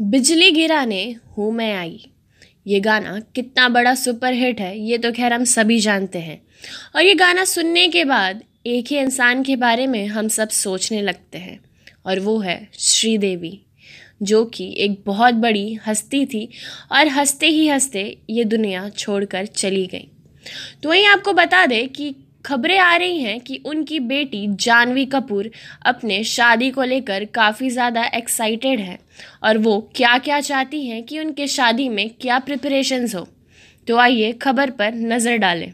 बिजली गिराने हूँ मैं आई ये गाना कितना बड़ा सुपर हिट है ये तो खैर हम सभी जानते हैं और ये गाना सुनने के बाद एक ही इंसान के बारे में हम सब सोचने लगते हैं और वो है श्रीदेवी जो कि एक बहुत बड़ी हस्ती थी और हंसते ही हंसते ये दुनिया छोड़कर चली गई तो वहीं आपको बता दें कि खबरें आ रही हैं कि उनकी बेटी जानवी कपूर अपने शादी को लेकर काफ़ी ज़्यादा एक्साइटेड है और वो क्या क्या चाहती हैं कि उनके शादी में क्या प्रिपरेशंस हो तो आइए खबर पर नज़र डालें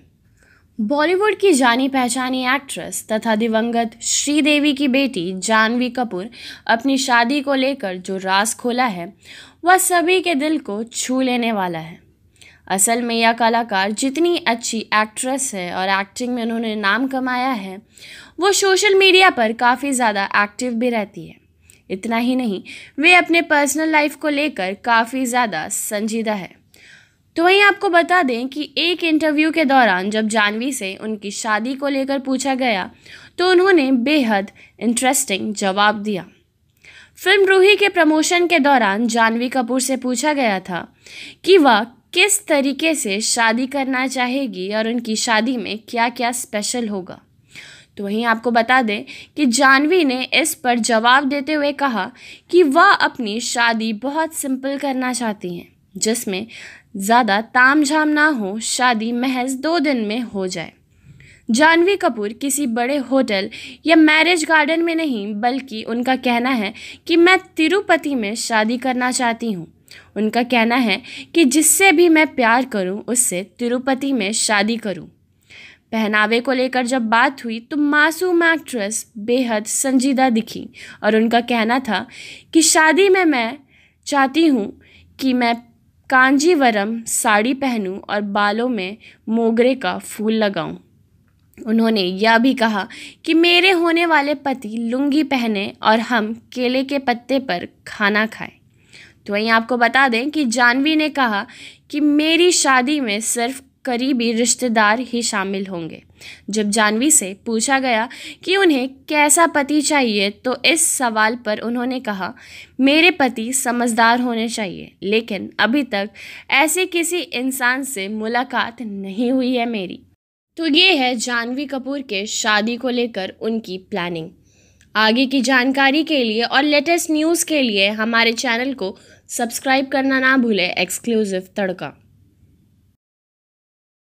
बॉलीवुड की जानी पहचानी एक्ट्रेस तथा दिवंगत श्रीदेवी की बेटी जानवी कपूर अपनी शादी को लेकर जो रास खोला है वह सभी के दिल को छू लेने वाला है असल में यह कलाकार जितनी अच्छी एक्ट्रेस है और एक्टिंग में उन्होंने नाम कमाया है वो सोशल मीडिया पर काफ़ी ज़्यादा एक्टिव भी रहती है इतना ही नहीं वे अपने पर्सनल लाइफ को लेकर काफ़ी ज़्यादा संजीदा है तो वहीं आपको बता दें कि एक इंटरव्यू के दौरान जब जानवी से उनकी शादी को लेकर पूछा गया तो उन्होंने बेहद इंटरेस्टिंग जवाब दिया फिल्म रूही के प्रमोशन के दौरान जानवी कपूर से पूछा गया था कि वह किस तरीके से शादी करना चाहेगी और उनकी शादी में क्या क्या स्पेशल होगा तो वहीं आपको बता दें कि जानवी ने इस पर जवाब देते हुए कहा कि वह अपनी शादी बहुत सिंपल करना चाहती हैं जिसमें ज़्यादा ताम झाम ना हो शादी महज दो दिन में हो जाए जानवी कपूर किसी बड़े होटल या मैरिज गार्डन में नहीं बल्कि उनका कहना है कि मैं तिरुपति में शादी करना चाहती हूँ उनका कहना है कि जिससे भी मैं प्यार करूं उससे तिरुपति में शादी करूं। पहनावे को लेकर जब बात हुई तो मासूम एक्ट्रेस बेहद संजीदा दिखी और उनका कहना था कि शादी में मैं चाहती हूँ कि मैं कांजीवरम साड़ी पहनूं और बालों में मोगरे का फूल लगाऊं। उन्होंने यह भी कहा कि मेरे होने वाले पति लुंगी पहने और हम केले के पत्ते पर खाना खाएं। तो वहीं आपको बता दें कि जानवी ने कहा कि मेरी शादी में सिर्फ करीबी रिश्तेदार ही शामिल होंगे जब जानवी से पूछा गया कि उन्हें कैसा पति चाहिए तो इस सवाल पर उन्होंने कहा मेरे पति समझदार होने चाहिए लेकिन अभी तक ऐसे किसी इंसान से मुलाकात नहीं हुई है मेरी तो ये है जानवी कपूर के शादी को लेकर उनकी प्लानिंग आगे की जानकारी के लिए और लेटेस्ट न्यूज़ के लिए हमारे चैनल को सब्सक्राइब करना ना भूलें एक्सक्लूसिव तड़का